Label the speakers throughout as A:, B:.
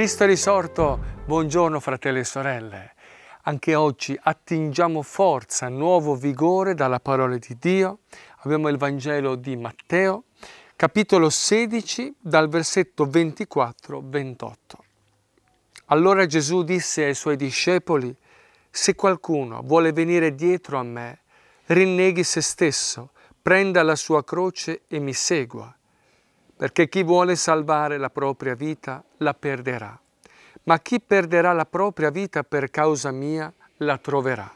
A: Cristo è risorto, buongiorno fratelli e sorelle. Anche oggi attingiamo forza, nuovo vigore dalla parola di Dio. Abbiamo il Vangelo di Matteo, capitolo 16, dal versetto 24-28. Allora Gesù disse ai suoi discepoli, se qualcuno vuole venire dietro a me, rinneghi se stesso, prenda la sua croce e mi segua perché chi vuole salvare la propria vita la perderà, ma chi perderà la propria vita per causa mia la troverà.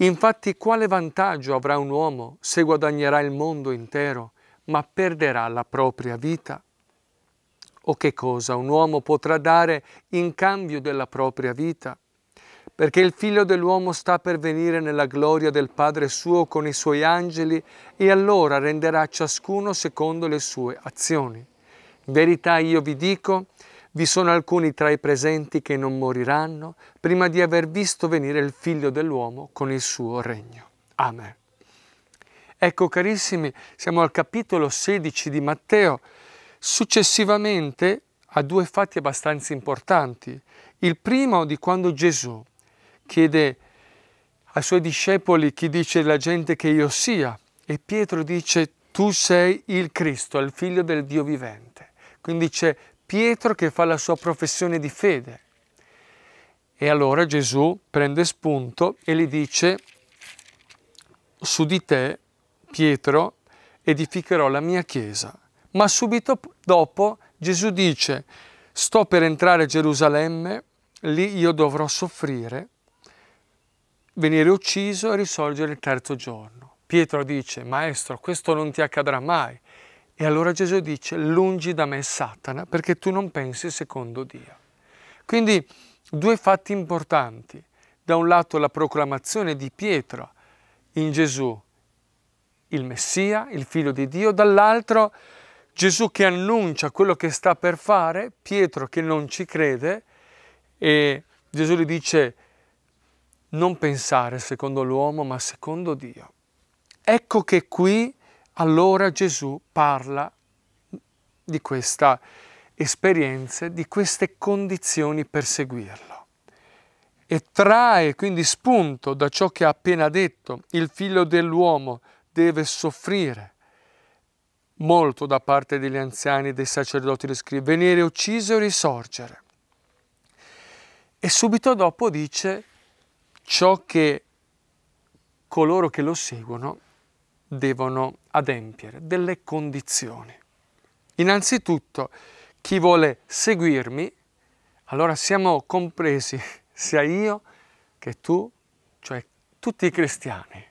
A: Infatti quale vantaggio avrà un uomo se guadagnerà il mondo intero, ma perderà la propria vita? O che cosa un uomo potrà dare in cambio della propria vita? perché il figlio dell'uomo sta per venire nella gloria del Padre suo con i suoi angeli e allora renderà ciascuno secondo le sue azioni. In verità io vi dico, vi sono alcuni tra i presenti che non moriranno prima di aver visto venire il figlio dell'uomo con il suo regno. Amen. Ecco carissimi, siamo al capitolo 16 di Matteo. Successivamente a due fatti abbastanza importanti. Il primo di quando Gesù chiede ai suoi discepoli chi dice la gente che io sia e Pietro dice tu sei il Cristo, il figlio del Dio vivente. Quindi c'è Pietro che fa la sua professione di fede. E allora Gesù prende spunto e gli dice su di te, Pietro, edificherò la mia chiesa. Ma subito dopo Gesù dice sto per entrare a Gerusalemme, lì io dovrò soffrire venire ucciso e risorgere il terzo giorno. Pietro dice, Maestro, questo non ti accadrà mai. E allora Gesù dice, lungi da me Satana, perché tu non pensi secondo Dio. Quindi due fatti importanti. Da un lato la proclamazione di Pietro in Gesù, il Messia, il figlio di Dio, dall'altro Gesù che annuncia quello che sta per fare, Pietro che non ci crede e Gesù gli dice non pensare secondo l'uomo, ma secondo Dio. Ecco che qui allora Gesù parla di questa esperienza, di queste condizioni per seguirlo. E trae quindi spunto da ciò che ha appena detto, il figlio dell'uomo deve soffrire molto da parte degli anziani, dei sacerdoti e dei scrivi, venire ucciso e risorgere. E subito dopo dice ciò che coloro che lo seguono devono adempiere, delle condizioni. Innanzitutto, chi vuole seguirmi, allora siamo compresi sia io che tu, cioè tutti i cristiani.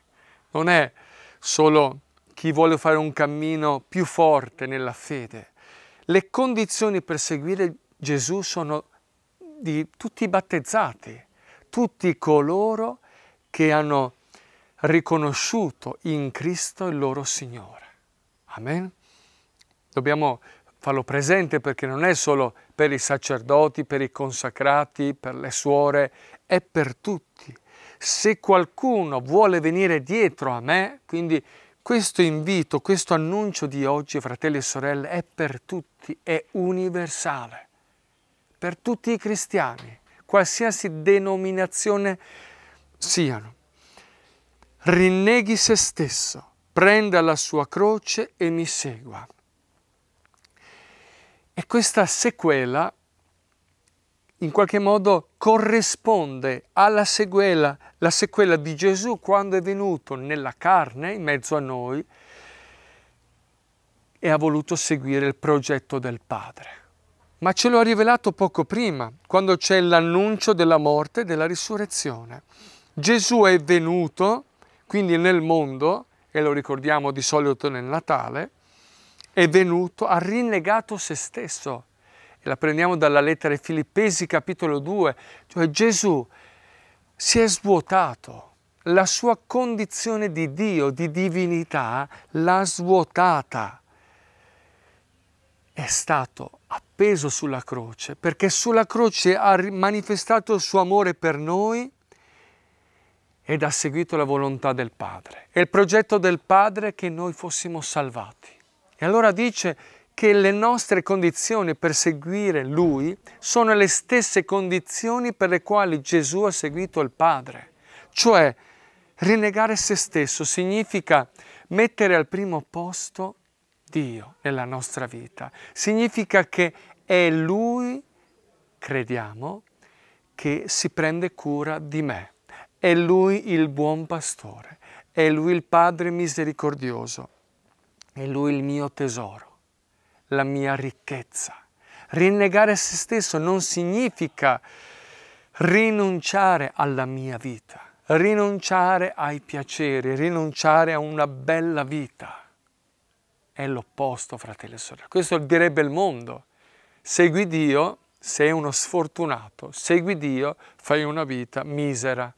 A: Non è solo chi vuole fare un cammino più forte nella fede. Le condizioni per seguire Gesù sono di tutti i battezzati, tutti coloro che hanno riconosciuto in Cristo il loro Signore. Amen? Dobbiamo farlo presente perché non è solo per i sacerdoti, per i consacrati, per le suore, è per tutti. Se qualcuno vuole venire dietro a me, quindi questo invito, questo annuncio di oggi, fratelli e sorelle, è per tutti, è universale, per tutti i cristiani qualsiasi denominazione siano. Rinneghi se stesso, prenda la sua croce e mi segua. E questa sequela in qualche modo corrisponde alla sequela, la sequela di Gesù quando è venuto nella carne, in mezzo a noi, e ha voluto seguire il progetto del Padre ma ce lo ha rivelato poco prima, quando c'è l'annuncio della morte e della risurrezione. Gesù è venuto, quindi nel mondo, e lo ricordiamo di solito nel Natale, è venuto, ha rinnegato se stesso. E la prendiamo dalla lettera ai Filippesi capitolo 2, cioè Gesù si è svuotato, la sua condizione di Dio, di divinità, l'ha svuotata. È stato appeso sulla croce, perché sulla croce ha manifestato il suo amore per noi ed ha seguito la volontà del Padre. È il progetto del Padre che noi fossimo salvati. E allora dice che le nostre condizioni per seguire Lui sono le stesse condizioni per le quali Gesù ha seguito il Padre. Cioè, rinnegare se stesso significa mettere al primo posto Dio nella nostra vita. Significa che è Lui, crediamo, che si prende cura di me. È Lui il buon pastore, è Lui il Padre misericordioso, è Lui il mio tesoro, la mia ricchezza. Rinnegare se stesso non significa rinunciare alla mia vita, rinunciare ai piaceri, rinunciare a una bella vita è l'opposto, fratelli e sorelle. Questo direbbe il mondo. Segui Dio, sei uno sfortunato. Segui Dio, fai una vita misera.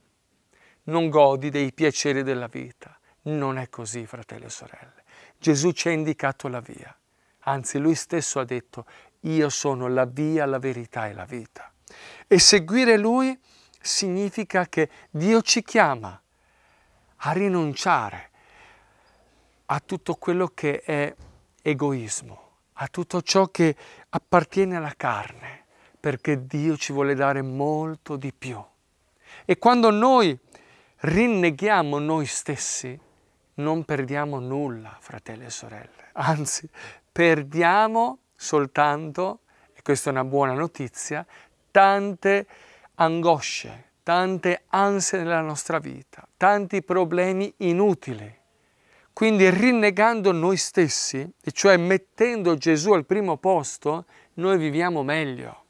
A: Non godi dei piaceri della vita. Non è così, fratelli e sorelle. Gesù ci ha indicato la via. Anzi, lui stesso ha detto, io sono la via, la verità e la vita. E seguire lui significa che Dio ci chiama a rinunciare a tutto quello che è egoismo, a tutto ciò che appartiene alla carne, perché Dio ci vuole dare molto di più. E quando noi rinneghiamo noi stessi, non perdiamo nulla, fratelli e sorelle, anzi perdiamo soltanto, e questa è una buona notizia, tante angosce, tante ansie nella nostra vita, tanti problemi inutili quindi rinnegando noi stessi, e cioè mettendo Gesù al primo posto, noi viviamo meglio.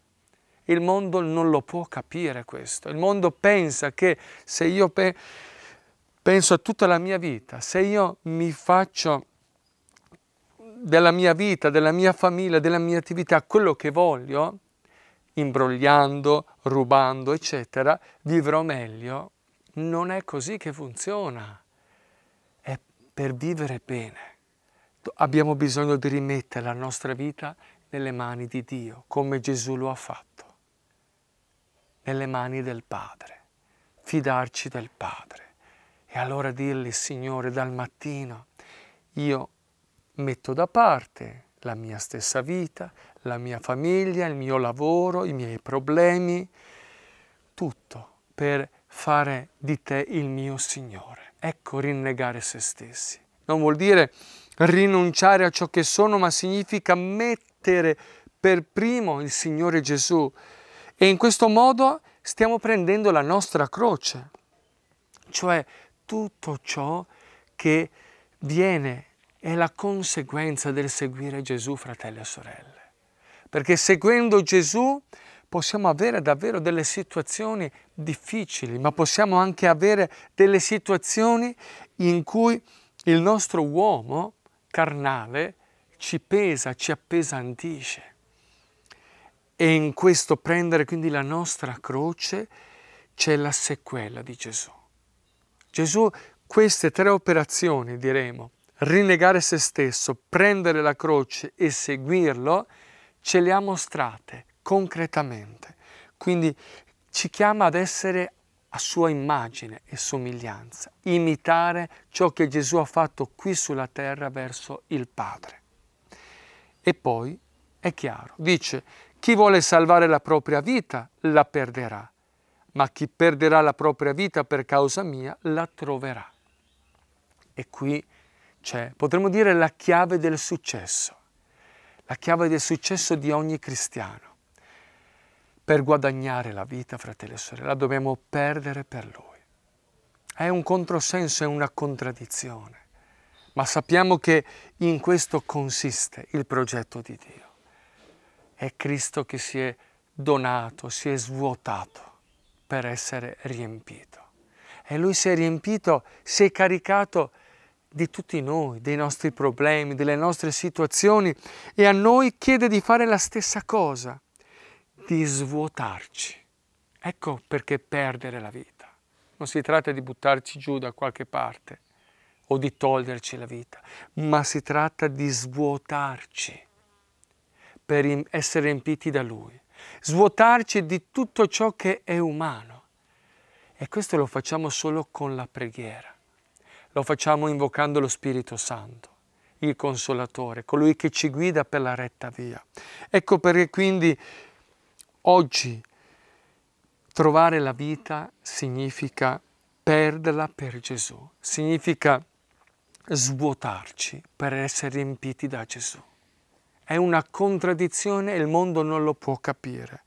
A: Il mondo non lo può capire questo. Il mondo pensa che se io pe penso a tutta la mia vita, se io mi faccio della mia vita, della mia famiglia, della mia attività, quello che voglio, imbrogliando, rubando, eccetera, vivrò meglio. Non è così che funziona per vivere bene abbiamo bisogno di rimettere la nostra vita nelle mani di Dio, come Gesù lo ha fatto, nelle mani del Padre, fidarci del Padre. E allora dirgli, Signore, dal mattino io metto da parte la mia stessa vita, la mia famiglia, il mio lavoro, i miei problemi, tutto per fare di te il mio Signore Ecco rinnegare se stessi. Non vuol dire rinunciare a ciò che sono, ma significa mettere per primo il Signore Gesù. E in questo modo stiamo prendendo la nostra croce, cioè tutto ciò che viene è la conseguenza del seguire Gesù, fratelli e sorelle. Perché seguendo Gesù possiamo avere davvero delle situazioni difficili, ma possiamo anche avere delle situazioni in cui il nostro uomo carnale ci pesa, ci appesantisce. E in questo prendere quindi la nostra croce c'è la sequela di Gesù. Gesù queste tre operazioni, diremo, rinnegare se stesso, prendere la croce e seguirlo, ce le ha mostrate concretamente. Quindi ci chiama ad essere a sua immagine e somiglianza, imitare ciò che Gesù ha fatto qui sulla terra verso il Padre. E poi è chiaro, dice, chi vuole salvare la propria vita la perderà, ma chi perderà la propria vita per causa mia la troverà. E qui c'è, potremmo dire, la chiave del successo, la chiave del successo di ogni cristiano per guadagnare la vita, fratelli e sorelle, la dobbiamo perdere per Lui. È un controsenso, è una contraddizione, ma sappiamo che in questo consiste il progetto di Dio. È Cristo che si è donato, si è svuotato per essere riempito. E Lui si è riempito, si è caricato di tutti noi, dei nostri problemi, delle nostre situazioni e a noi chiede di fare la stessa cosa di svuotarci. Ecco perché perdere la vita. Non si tratta di buttarci giù da qualche parte o di toglierci la vita, ma si tratta di svuotarci per essere riempiti da Lui, svuotarci di tutto ciò che è umano. E questo lo facciamo solo con la preghiera, lo facciamo invocando lo Spirito Santo il consolatore, colui che ci guida per la retta via. Ecco perché quindi Oggi trovare la vita significa perderla per Gesù, significa svuotarci per essere riempiti da Gesù. È una contraddizione e il mondo non lo può capire.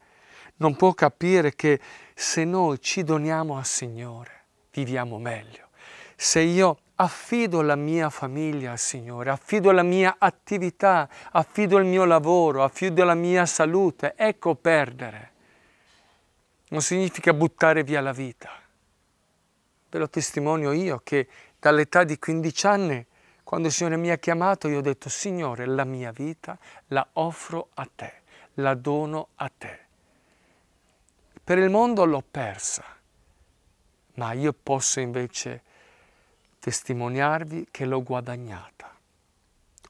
A: Non può capire che se noi ci doniamo al Signore viviamo meglio. Se io affido la mia famiglia al Signore, affido la mia attività, affido il mio lavoro, affido la mia salute. Ecco perdere. Non significa buttare via la vita. Ve lo testimonio io che dall'età di 15 anni, quando il Signore mi ha chiamato, io ho detto, Signore, la mia vita la offro a te, la dono a te. Per il mondo l'ho persa, ma io posso invece testimoniarvi che l'ho guadagnata.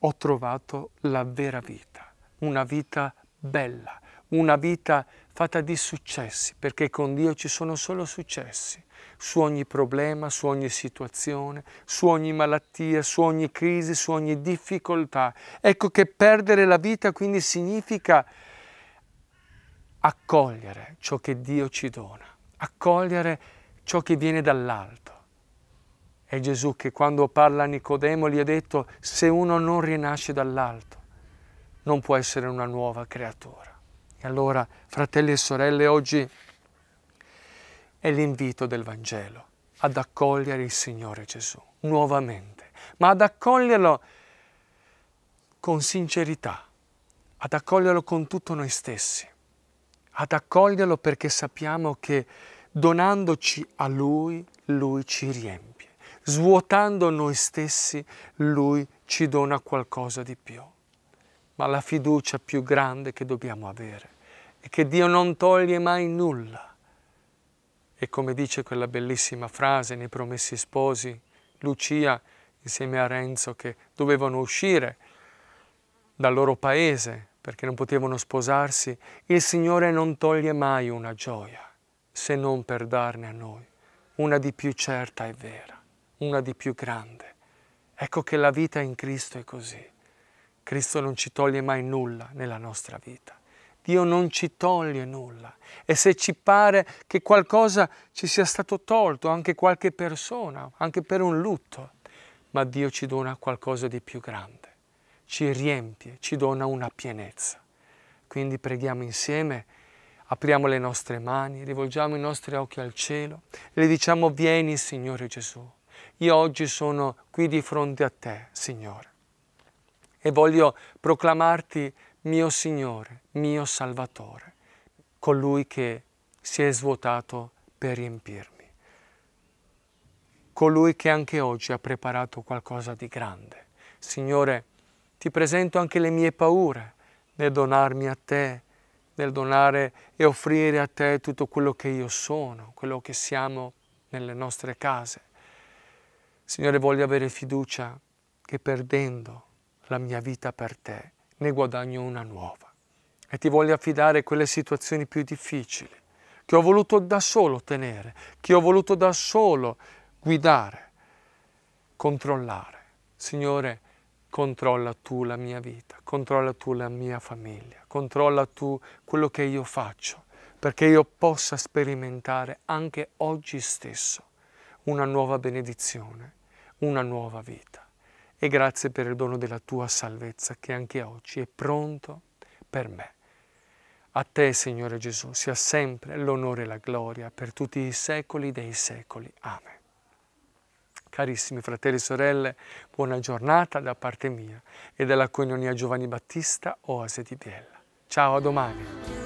A: Ho trovato la vera vita, una vita bella, una vita fatta di successi, perché con Dio ci sono solo successi, su ogni problema, su ogni situazione, su ogni malattia, su ogni crisi, su ogni difficoltà. Ecco che perdere la vita quindi significa accogliere ciò che Dio ci dona, accogliere ciò che viene dall'alto è Gesù che quando parla a Nicodemo gli ha detto se uno non rinasce dall'alto non può essere una nuova creatura. E allora, fratelli e sorelle, oggi è l'invito del Vangelo ad accogliere il Signore Gesù nuovamente, ma ad accoglierlo con sincerità, ad accoglierlo con tutto noi stessi, ad accoglierlo perché sappiamo che donandoci a Lui, Lui ci riempie svuotando noi stessi, Lui ci dona qualcosa di più. Ma la fiducia più grande che dobbiamo avere è che Dio non toglie mai nulla. E come dice quella bellissima frase nei Promessi Sposi, Lucia insieme a Renzo che dovevano uscire dal loro paese perché non potevano sposarsi, il Signore non toglie mai una gioia se non per darne a noi una di più certa e vera una di più grande. Ecco che la vita in Cristo è così. Cristo non ci toglie mai nulla nella nostra vita. Dio non ci toglie nulla e se ci pare che qualcosa ci sia stato tolto, anche qualche persona, anche per un lutto, ma Dio ci dona qualcosa di più grande, ci riempie, ci dona una pienezza. Quindi preghiamo insieme, apriamo le nostre mani, rivolgiamo i nostri occhi al cielo e le diciamo vieni Signore Gesù io oggi sono qui di fronte a te, Signore, e voglio proclamarti mio Signore, mio Salvatore, colui che si è svuotato per riempirmi, colui che anche oggi ha preparato qualcosa di grande. Signore, ti presento anche le mie paure nel donarmi a te, nel donare e offrire a te tutto quello che io sono, quello che siamo nelle nostre case Signore, voglio avere fiducia che perdendo la mia vita per te ne guadagno una nuova. E ti voglio affidare quelle situazioni più difficili che ho voluto da solo tenere, che ho voluto da solo guidare, controllare. Signore, controlla tu la mia vita, controlla tu la mia famiglia, controlla tu quello che io faccio, perché io possa sperimentare anche oggi stesso una nuova benedizione una nuova vita. E grazie per il dono della tua salvezza che anche oggi è pronto per me. A te, Signore Gesù, sia sempre l'onore e la gloria per tutti i secoli dei secoli. Amen. Carissimi fratelli e sorelle, buona giornata da parte mia e della Coinonia Giovanni Battista, Oase di Biella. Ciao, a domani.